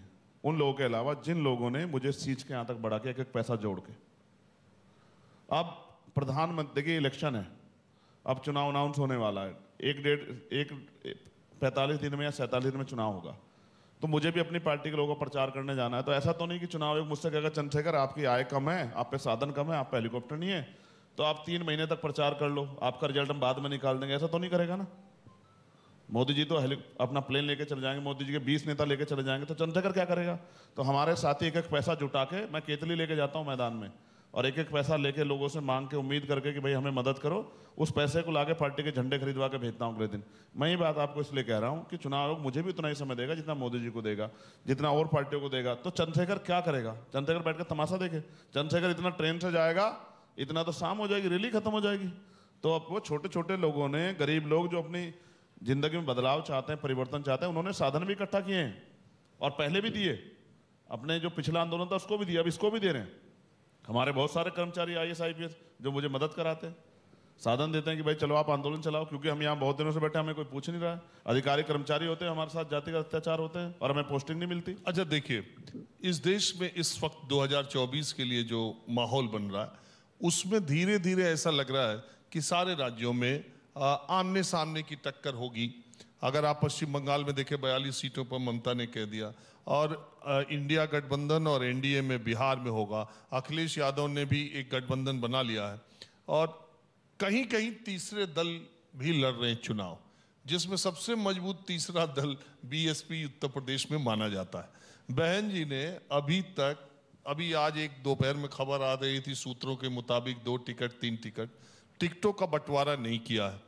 उन लोगों के अलावा जिन लोगों ने मुझे सींच के यहाँ तक बढ़ा के एक एक पैसा जोड़ के अब प्रधानमंत्री देखिए इलेक्शन है अब चुनाव अनाउंस होने वाला है एक डेढ़ एक पैंतालीस दिन में या सैंतालीस दिन में चुनाव होगा तो मुझे भी अपनी पार्टी के लोगों को प्रचार करने जाना है तो ऐसा तो नहीं कि चुनाव एक मुझसे कहेगा चंद्रशेखर आपकी आय कम है आप पे साधन कम है आप पे हेलीकॉप्टर नहीं है तो आप तीन महीने तक प्रचार कर लो आपका रिजल्ट हम बाद में निकाल देंगे ऐसा तो नहीं करेगा ना मोदी जी तो अपना प्लेन लेके चले जाएंगे मोदी जी के बीस नेता लेके चले जाएंगे तो चंद्रशेखर क्या करेगा तो हमारे साथी एक एक पैसा जुटा के मैं केतली लेके जाता हूँ मैदान में और एक एक पैसा लेके लोगों से मांग के उम्मीद करके कि भाई हमें मदद करो उस पैसे को लाके पार्टी के झंडे खरीदवा के भेजता हूँ अगले दिन मैं ये बात आपको इसलिए कह रहा हूँ कि चुनाव आयोग मुझे भी उतना ही समय देगा जितना मोदी जी को देगा जितना और पार्टियों को देगा तो चंद्रशेखर क्या करेगा चंद्रशेखर बैठ कर तमाशा देखे चंद्रशेखर इतना ट्रेन से जाएगा इतना तो शाम हो जाएगी रैली खत्म हो जाएगी तो अब वो छोटे छोटे लोगों ने गरीब लोग जो अपनी जिंदगी में बदलाव चाहते हैं परिवर्तन चाहते हैं उन्होंने साधन भी इकट्ठा किए हैं और पहले भी दिए अपने जो पिछला आंदोलन था उसको भी दिया अब इसको भी दे रहे हैं हमारे बहुत सारे कर्मचारी I S I P S जो मुझे मदद कराते हैं साधन देते हैं कि भाई चलो आप आंदोलन चलाओ क्योंकि हम यहाँ बहुत दिनों से बैठे हमें कोई पूछ नहीं रहा अधिकारी कर्मचारी होते हैं हमारे साथ जाति का अत्याचार होते हैं और हमें पोस्टिंग नहीं मिलती अच्छा देखिए इस देश में इस वक्त 2024 के लिए जो माहौल बन रहा है उसमें धीरे धीरे ऐसा लग रहा है कि सारे राज्यों में आमने सामने की टक्कर होगी अगर आप पश्चिम बंगाल में देखें बयालीस सीटों पर ममता ने कह दिया और इंडिया गठबंधन और एनडीए में बिहार में होगा अखिलेश यादव ने भी एक गठबंधन बना लिया है और कहीं कहीं तीसरे दल भी लड़ रहे हैं चुनाव जिसमें सबसे मजबूत तीसरा दल बीएसपी उत्तर प्रदेश में माना जाता है बहन जी ने अभी तक अभी आज एक दोपहर में खबर आ रही थी सूत्रों के मुताबिक दो टिकट तीन टिकट टिकटों का बंटवारा नहीं किया है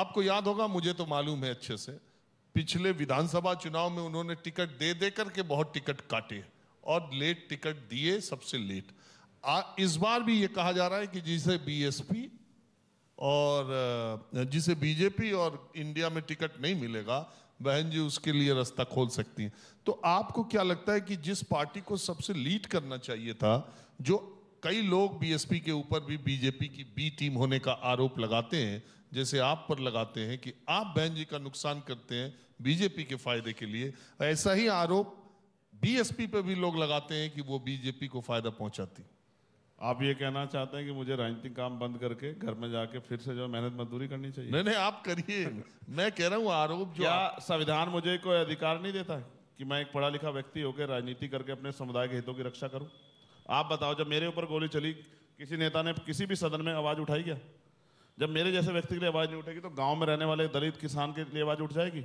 आपको याद होगा मुझे तो मालूम है अच्छे से पिछले विधानसभा चुनाव में उन्होंने टिकट दे दे करके बहुत टिकट काटे और लेट टिकट दिए सबसे लेट आ, इस बार भी ये कहा जा रहा है कि जिसे बीएसपी और जिसे बीजेपी और इंडिया में टिकट नहीं मिलेगा बहन जी उसके लिए रास्ता खोल सकती हैं तो आपको क्या लगता है कि जिस पार्टी को सबसे लीड करना चाहिए था जो कई लोग बीएसपी के ऊपर भी बीजेपी की बी टीम होने का आरोप लगाते हैं जैसे आप पर लगाते हैं कि आप बहन जी का नुकसान करते हैं बीजेपी के फायदे के लिए ऐसा ही आरोप बीएसपी पे भी लोग लगाते हैं कि वो बीजेपी को फायदा पहुंचाती आप ये कहना चाहते हैं कि मुझे राजनीतिक काम बंद करके घर में जाके फिर से जो मेहनत मजदूरी करनी चाहिए नहीं नहीं आप करिए मैं कह रहा हूँ आरोप क्या संविधान मुझे कोई अधिकार नहीं देता है कि मैं एक पढ़ा लिखा व्यक्ति होकर राजनीति करके अपने समुदाय के हितों की रक्षा करूँ आप बताओ जब मेरे ऊपर गोली चली किसी नेता ने किसी भी सदन में आवाज़ उठाई क्या जब मेरे जैसे व्यक्ति के लिए आवाज़ नहीं उठेगी तो गाँव में रहने वाले दलित किसान के लिए आवाज़ उठ जाएगी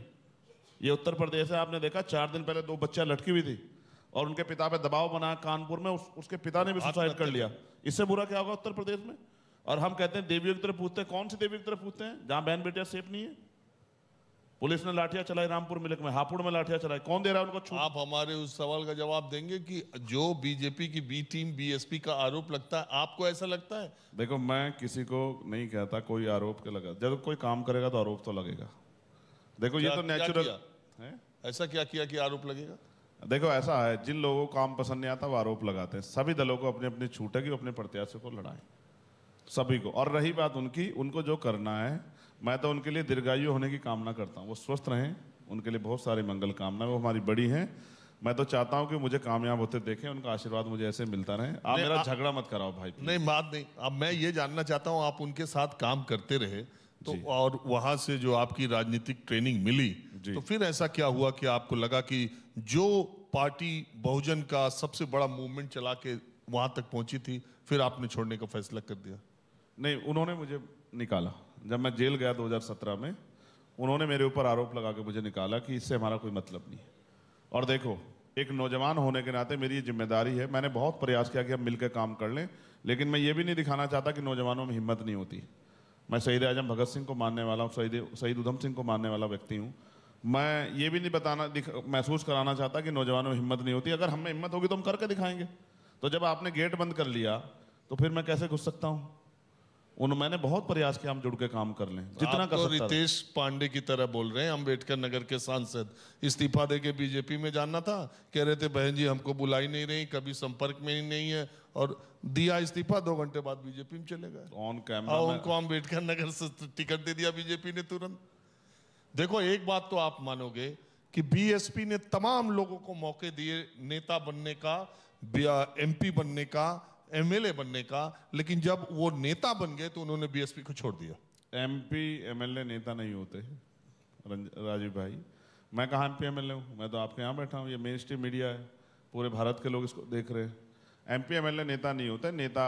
ये उत्तर प्रदेश है आपने देखा चार दिन पहले दो बच्चियां लटकी हुई थी और उनके पिता पे दबाव बना कानपुर में उस, उसके पिता ने भी सुसाइड कर लिया इससे बुरा क्या होगा उत्तर प्रदेश में और हम कहते हैं देवियों की तरफ पूछते हैं कौन सी देवी की तरफ पूछते हैं जहाँ बहन बेटियां सेफ नहीं है पुलिस ने लाठिया चलाई रामपुर मिलक में हापुड़ में लाठिया चलाई कौन दे रहा है उनको छूट आप हमारे उस सवाल का जवाब देंगे कि जो बीजेपी की बी टीम बीएसपी का आरोप लगता है आपको ऐसा लगता है देखो मैं किसी को नहीं कहता कोई आरोप के लगा जब कोई काम करेगा तो आरोप तो लगेगा देखो ये तो नेचुरल ऐसा क्या किया कि आरोप लगेगा देखो ऐसा है जिन लोगों को काम पसंद नहीं आता वो आरोप लगाते हैं सभी दलों को अपने अपने छूटे की अपने प्रत्याशियों को लड़ाएं सभी को और रही बात उनकी उनको जो करना है मैं तो उनके लिए दीर्घायु होने की कामना करता हूँ वो स्वस्थ रहें उनके लिए बहुत सारी मंगल कामना वो हमारी बड़ी हैं मैं तो चाहता हूँ कि मुझे कामयाब होते देखें उनका आशीर्वाद मुझे ऐसे मिलता रहे आप मेरा झगड़ा मत कराओ भाई नहीं बात नहीं अब मैं ये जानना चाहता हूँ आप उनके साथ काम करते रहे तो और वहां से जो आपकी राजनीतिक ट्रेनिंग मिली तो फिर ऐसा क्या हुआ कि आपको लगा कि जो पार्टी बहुजन का सबसे बड़ा मूवमेंट चला के वहां तक पहुंची थी फिर आपने छोड़ने का फैसला कर दिया नहीं उन्होंने मुझे निकाला जब मैं जेल गया 2017 में उन्होंने मेरे ऊपर आरोप लगा के मुझे निकाला कि इससे हमारा कोई मतलब नहीं है और देखो एक नौजवान होने के नाते मेरी ये जिम्मेदारी है मैंने बहुत प्रयास किया कि हम मिलकर काम कर लें लेकिन मैं ये भी नहीं दिखाना चाहता कि नौजवानों में हिम्मत नहीं होती मैं शहीद आजम भगत सिंह को मानने वाला हूँ शहीद शहीद उधम सिंह को मानने वाला व्यक्ति हूँ मैं ये भी नहीं बताना महसूस कराना चाहता कि नौजवानों में हिम्मत नहीं होती अगर हमें हिम्मत होगी तो हम करके दिखाएंगे तो जब आपने गेट बंद कर लिया तो फिर मैं कैसे घुस सकता हूँ उन मैंने बहुत प्रयास किया हम जुड़ के काम कर लें जितना कर तो रितेश पांडे की तरह बोल रहे हैं अम्बेडकर नगर के सांसद इस्तीफा दे के बीजेपी में जानना था कह रहे थे बहन जी हमको बुलाई नहीं रही कभी संपर्क में ही नहीं है और दिया इस्तीफा दो घंटे बाद बीजेपी में चले गए ऑन तो कैमरा हाँ, उनको अम्बेडकर नगर से टिकट दे दिया बीजेपी ने तुरंत देखो एक बात तो आप मानोगे कि बीएसपी ने तमाम लोगों को मौके दिए नेता बनने का एमपी बनने का एमएलए बनने का लेकिन जब वो नेता बन गए तो उन्होंने बीएसपी को छोड़ दिया एमपी एमएलए नेता नहीं होते राजीव भाई मैं कहा M P M L A हूँ मैं तो आपके यहाँ बैठा हूँ ये मेन स्ट्रीम मीडिया है पूरे भारत के लोग इसको देख रहे हैं एमपी एमएलए नेता नहीं होता नेता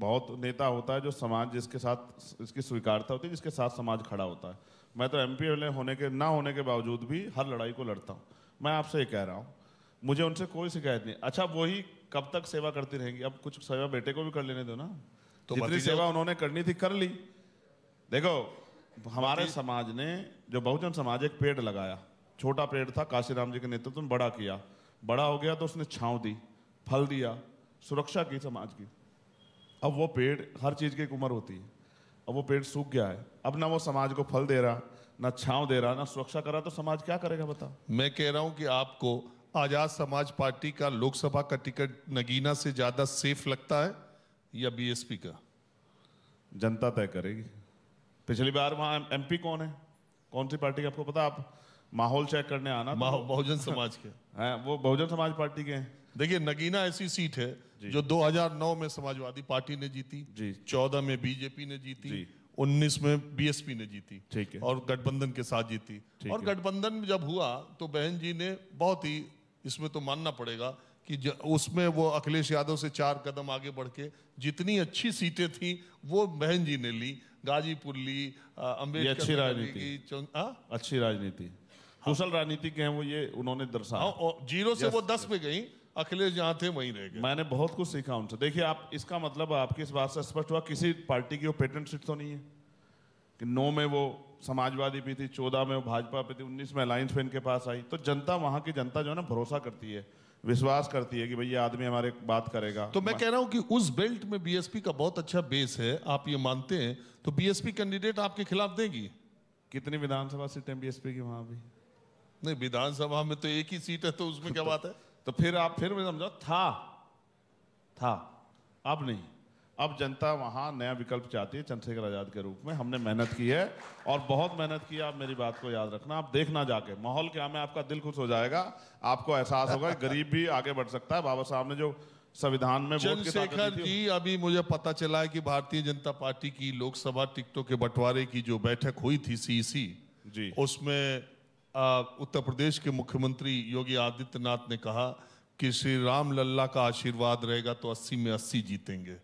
बहुत नेता होता है जो समाज जिसके साथ इसकी स्वीकारता होती है जिसके साथ समाज खड़ा होता है मैं तो एम पी होने के ना होने के बावजूद भी हर लड़ाई को लड़ता हूँ मैं आपसे ये कह रहा हूँ मुझे उनसे कोई शिकायत नहीं अच्छा वही कब तक सेवा करती रहेंगी अब कुछ सेवा बेटे को भी कर लेने दो ना तो जितनी सेवा उन्होंने करनी थी कर ली देखो हमारे समाज ने जो बहुजन समाज एक पेड़ लगाया छोटा पेड़ था काशीराम जी के नेतृत्व में बड़ा किया बड़ा हो गया तो उसने छाँव दी फल दिया सुरक्षा की समाज की अब वो पेड़ हर चीज़ की एक उम्र होती है अब वो पेड़ सूख गया है अब ना वो समाज को फल दे रहा ना छाव दे रहा ना सुरक्षा कर रहा तो समाज क्या करेगा बताओ मैं कह रहा हूँ कि आपको आजाद समाज पार्टी का लोकसभा का टिकट नगीना से ज़्यादा सेफ लगता है या बीएसपी का जनता तय करेगी पिछली बार वहाँ एम कौन है कौन सी पार्टी का आपको पता आप माहौल चेक करने आना तो बहुजन [LAUGHS] समाज के हैं वो बहुजन समाज पार्टी के हैं देखिए नगीना ऐसी सीट है जो 2009 में समाजवादी पार्टी ने जीती जी 14 में बीजेपी ने जीती जी। 19 में बीएसपी ने जीती ठीक है और गठबंधन के साथ जीती और गठबंधन जब हुआ तो बहन जी ने बहुत ही इसमें तो मानना पड़ेगा कि उसमें वो अखिलेश यादव से चार कदम आगे बढ़ के जितनी अच्छी सीटें थी वो बहन जी ने ली गाजीपुर ली अम्बेडकर अच्छी राजनीति अच्छी राजनीति कुशल राजनीति के हैं वो ये उन्होंने दर्शाया हाँ, जीरो से वो दस में गई अखिलेश जहाँ थे वहीं रह गए मैंने बहुत कुछ सीखा उनसे देखिए आप इसका मतलब आपकी इस बात से स्पष्ट हुआ किसी पार्टी की वो पेटेंट सीट तो नहीं है कि नौ में वो समाजवादी भी थी चौदह में वो भाजपा पे थी उन्नीस में अलायंस पे इनके पास आई तो जनता वहाँ की जनता जो है ना भरोसा करती है विश्वास करती है कि भाई ये आदमी हमारे बात करेगा तो मैं कह रहा हूँ कि उस बेल्ट में बीएसपी का बहुत अच्छा बेस है आप ये मानते हैं तो बीएसपी कैंडिडेट आपके खिलाफ देगी कितनी विधानसभा सीटें बीएसपी की वहाँ भी नहीं विधानसभा में तो एक ही सीट है तो उसमें क्या तो बात है तो फिर आप फिर मैं समझो था था अब नहीं अब जनता वहां नया विकल्प चाहती है चंद्रशेखर आज़ाद के रूप में हमने मेहनत की है और बहुत मेहनत की है आप मेरी बात को याद रखना आप देखना जाके माहौल क्या में आपका दिल खुश हो जाएगा आपको एहसास होगा गरीब भी आगे बढ़ सकता है बाबा साहब ने जो संविधान में चंद्रशेखर जी अभी मुझे पता चला है कि भारतीय जनता पार्टी की लोकसभा टिकटों के बंटवारे की जो बैठक हुई थी सी जी उसमें उत्तर प्रदेश के मुख्यमंत्री योगी आदित्यनाथ ने कहा कि श्री राम लल्ला का आशीर्वाद रहेगा तो 80 में 80 जीतेंगे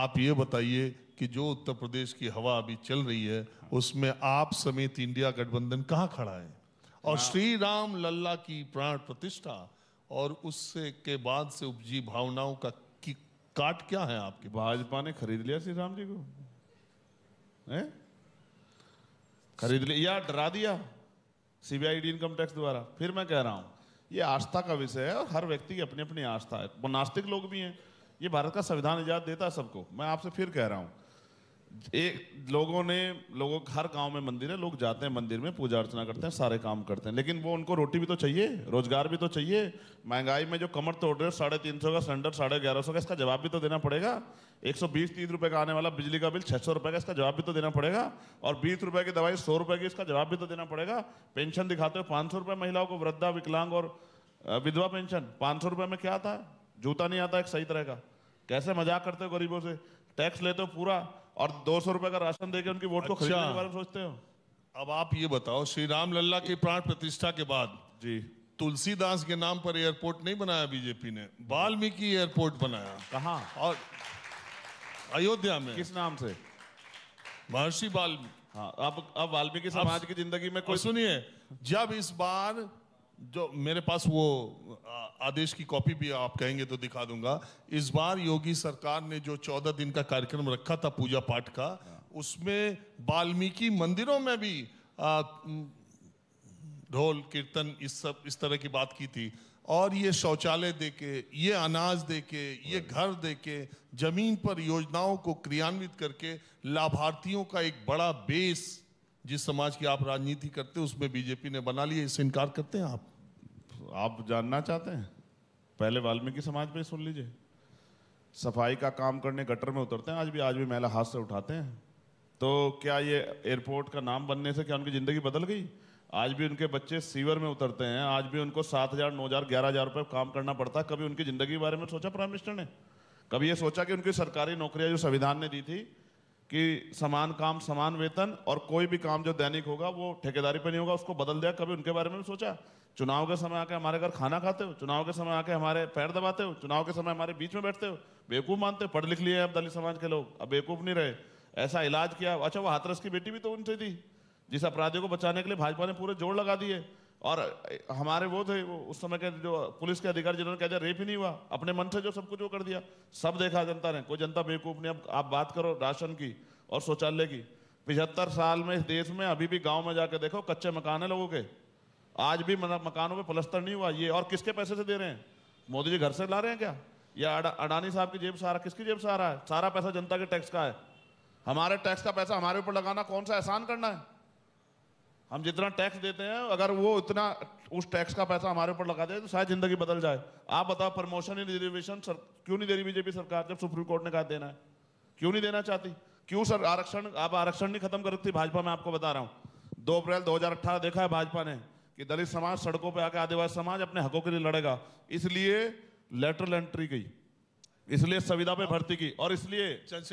आप ये बताइए कि जो उत्तर प्रदेश की हवा अभी चल रही है उसमें आप समेत इंडिया गठबंधन कहाँ खड़ा है और हाँ। श्री राम लल्ला की प्राण प्रतिष्ठा और उससे के बाद से उपजी भावनाओं का की, काट क्या है आपकी भाजपा ने खरीद लिया श्री राम जी को खरीद लिया डरा दिया सीबीआईडी इनकम टैक्स द्वारा फिर मैं कह रहा हूँ ये आस्था का विषय है और हर व्यक्ति की अपनी अपनी आस्था है वो नास्तिक लोग भी हैं ये भारत का संविधान इजाद देता है सबको मैं आपसे फिर कह रहा हूँ एक लोगों ने लोगों हर गांव में मंदिर है लोग जाते हैं मंदिर में पूजा अर्चना करते हैं सारे काम करते हैं लेकिन वो उनको रोटी भी तो चाहिए रोजगार भी तो चाहिए महंगाई में जो कमर तोड़ रहे साढ़े तीन सौ का सिलेंडर साढ़े ग्यारह सौ का इसका जवाब भी तो देना पड़ेगा एक सौ बीस तीस रुपये का आने वाला बिजली का बिल छः सौ रुपये का इसका जवाब भी तो देना पड़ेगा और बीस रुपये की दवाई सौ रुपये की इसका जवाब भी तो देना पड़ेगा पेंशन दिखाते हो पाँच सौ रुपये महिलाओं को वृद्धा विकलांग और विधवा पेंशन पाँच सौ रुपये में क्या आता है जूता नहीं आता एक सही तरह का कैसे मजाक करते हो गरीबों से टैक्स लेते हो पूरा और दो सौ रुपए का राशन देकर उनकी वोट अच्छा। को खरीदने के बारे में सोचते हो अब आप ये बताओ श्री राम लल्ला की प्राण प्रतिष्ठा के बाद जी तुलसीदास के नाम पर एयरपोर्ट नहीं बनाया बीजेपी ने वाल्मीकि एयरपोर्ट बनाया कहा और अयोध्या में किस नाम से महर्षि वाल्मीकि हाँ, अब अब वाल्मीकि समाज की जिंदगी में कोई सुनिए जब इस बार जो मेरे पास वो आदेश की कॉपी भी आप कहेंगे तो दिखा दूंगा इस बार योगी सरकार ने जो चौदह दिन का कार्यक्रम रखा था पूजा पाठ का उसमें वाल्मीकि मंदिरों में भी ढोल कीर्तन इस सब इस तरह की बात की थी और ये शौचालय दे के ये अनाज दे के ये घर दे के जमीन पर योजनाओं को क्रियान्वित करके लाभार्थियों का एक बड़ा बेस जिस समाज की आप राजनीति करते उसमें बीजेपी ने बना लिया इससे इनकार करते हैं आप आप जानना चाहते हैं पहले वाल्मीकि समाज पे सुन लीजिए सफाई का काम करने गटर में उतरते हैं आज भी आज भी महिला हाथ से उठाते हैं तो क्या ये एयरपोर्ट का नाम बनने से क्या उनकी ज़िंदगी बदल गई आज भी उनके बच्चे सीवर में उतरते हैं आज भी उनको सात हज़ार नौ हज़ार ग्यारह हज़ार रुपये काम करना पड़ता है कभी उनकी ज़िंदगी के बारे में सोचा प्राइम मिनिस्टर ने कभी ये सोचा कि उनकी सरकारी नौकरियां जो संविधान ने दी थी कि समान काम समान वेतन और कोई भी काम जो दैनिक होगा वो ठेकेदारी पर नहीं होगा उसको बदल दिया कभी उनके बारे में भी सोचा चुनाव के समय आके हमारे घर खाना खाते हो चुनाव के समय आके हमारे पैर दबाते हो चुनाव के समय हमारे बीच में बैठते हो बेवकूफ़ मानते हो पढ़ लिख लिए अब दलित समाज के लोग अब बेवकूफ़ नहीं रहे ऐसा इलाज किया अच्छा वो हाथरस की बेटी भी तो उनसे थी जिस अपराधियों को बचाने के लिए भाजपा ने पूरे जोड़ लगा दिए और हमारे वो थे वो उस समय के जो पुलिस के अधिकारी जिन्होंने कहते रेप ही नहीं हुआ अपने मन से जो सब कुछ वो कर दिया सब देखा जनता ने कोई जनता बेवकूफ़ नहीं अब आप बात करो राशन की और शौचालय की पिछहत्तर साल में इस देश में अभी भी गांव में जाकर देखो कच्चे मकान है लोगों के आज भी मकानों पर पलस्तर नहीं हुआ ये और किसके पैसे से दे रहे हैं मोदी जी घर से ला रहे हैं क्या या अडानी साहब की जेब सारा किसकी जेब सारा है सारा पैसा जनता के टैक्स का है हमारे टैक्स का पैसा हमारे ऊपर लगाना कौन सा एहसान करना है हम जितना टैक्स देते हैं अगर वो इतना उस टैक्स का पैसा हमारे ऊपर लगा दे तो शायद जिंदगी बदल जाए आप बताओ प्रमोशन इन रिजर्वेशन सर क्यों नहीं दे रही बीजेपी सरकार जब सुप्रीम कोर्ट ने कहा देना है क्यों नहीं देना चाहती क्यों सर आरक्षण आप आरक्षण नहीं खत्म कर सकती भाजपा मैं आपको बता रहा हूँ दो अप्रैल दो देखा है भाजपा ने कि दलित समाज सड़कों पर आकर आदिवासी समाज अपने हकों के लिए लड़ेगा इसलिए लेटरल एंट्री गई इसलिए संविधा पे भर्ती की और इसलिए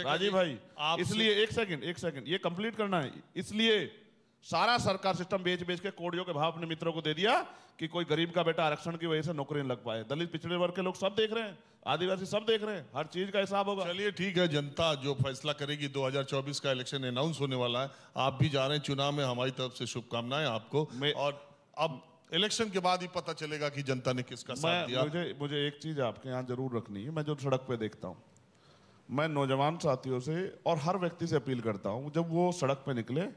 राजीव भाई इसलिए एक सेकंड एक सेकंड ये कंप्लीट करना है इसलिए सारा सरकार सिस्टम बेच बेच के कोड़ियों के भाव अपने मित्रों को दे दिया कि कोई गरीब का बेटा आरक्षण की वजह से नौकरी नहीं लग पाए दलित पिछड़े वर्ग के लोग सब देख रहे हैं आदिवासी सब देख रहे हैं हर चीज का हिसाब होगा चलिए ठीक है जनता जो फैसला करेगी 2024 का इलेक्शन अनाउंस होने वाला है आप भी जा रहे हैं चुनाव में हमारी तरफ से शुभकामनाएं आपको और अब इलेक्शन के बाद ही पता चलेगा कि जनता ने किसका साथ दिया मुझे मुझे एक चीज आपके यहाँ जरूर रखनी है मैं जो सड़क पे देखता हूँ मैं नौजवान साथियों से और हर व्यक्ति से अपील करता हूँ जब वो सड़क पे निकले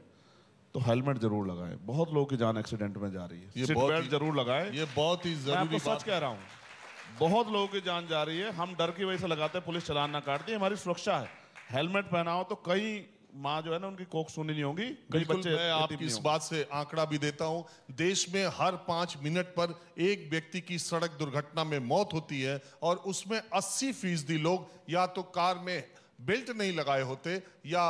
तो हेलमेट जरूर लगाएं बहुत लोगों की जान एक्सीडेंट में जा रही है ये बेल्ट जरूर लगाएं ये बहुत ही जरूरी सच कह रहा हूँ बहुत लोगों की जान जा रही है हम डर की वजह से लगाते हैं पुलिस चलान ना काटती है हमारी सुरक्षा है हेलमेट पहनाओ तो कई माँ जो है ना उनकी कोख सुनी नहीं होगी कई बच्चे मैं आपकी इस बात से आंकड़ा भी देता हूँ देश में हर पांच मिनट पर एक व्यक्ति की सड़क दुर्घटना में मौत होती है और उसमें अस्सी फीसदी लोग या तो कार में बेल्ट नहीं लगाए होते या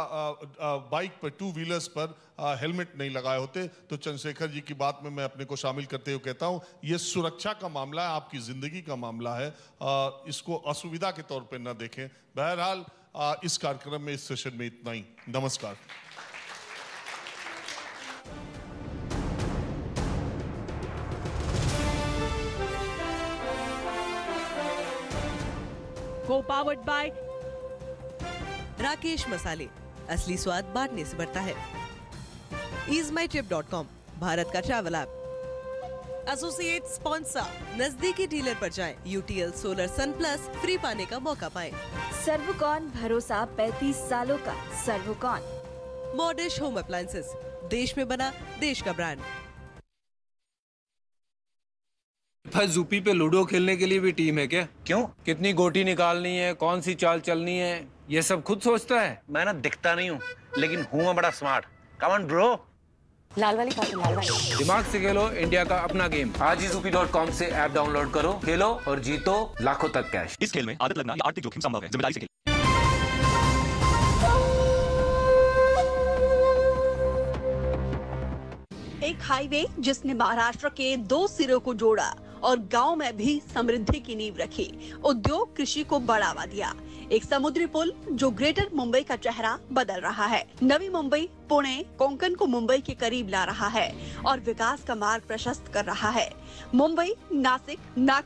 बाइक पर टू व्हीलर्स पर हेलमेट नहीं लगाए होते तो चंद्रशेखर जी की बात में मैं अपने को शामिल करते हुए कहता हूं ये सुरक्षा का मामला है आपकी ज़िंदगी का मामला है आ, इसको असुविधा के तौर पर ना देखें बहरहाल इस कार्यक्रम में इस सेशन में इतना ही नमस्कार powered by राकेश मसाले असली स्वाद बांटने से बढ़ता है EaseMyTrip dot com Bharat का ट्रैवल ऐप एसोसिएट स्पॉन्सर नजदीकी डीलर पर जाएं UTL solar sun plus free पाने का मौका पाएं सर्वकॉन भरोसा 35 सालों का सर्वकॉन मॉडर्श होम अप्लायसेस देश में बना देश का ब्रांड भाई जूपी पे लूडो खेलने के लिए भी टीम है क्या क्यों कितनी गोटी निकालनी है कौन सी चाल चलनी है ये सब खुद सोचता है मैं ना दिखता नहीं हूँ लेकिन हूँ मैं बड़ा स्मार्ट कमन ब्रो लाल वाली लाल वाली दिमाग से खेलो इंडिया का अपना गेम आज ही जूपी डॉट कॉम ऐसी ऐप डाउनलोड करो खेलो और जीतो लाखों तक कैश इस खेल में आदत लगना आर्थिक जोखिम संभव है जिम्मेदारी से एक हाईवे जिसने महाराष्ट्र के दो सिरों को जोड़ा और गांव में भी समृद्धि की नींव रखी उद्योग कृषि को बढ़ावा दिया एक समुद्री पुल जो ग्रेटर मुंबई का चेहरा बदल रहा है नवी मुंबई पुणे कोंकण को मुंबई के करीब ला रहा है और विकास का मार्ग प्रशस्त कर रहा है मुंबई नासिक नाग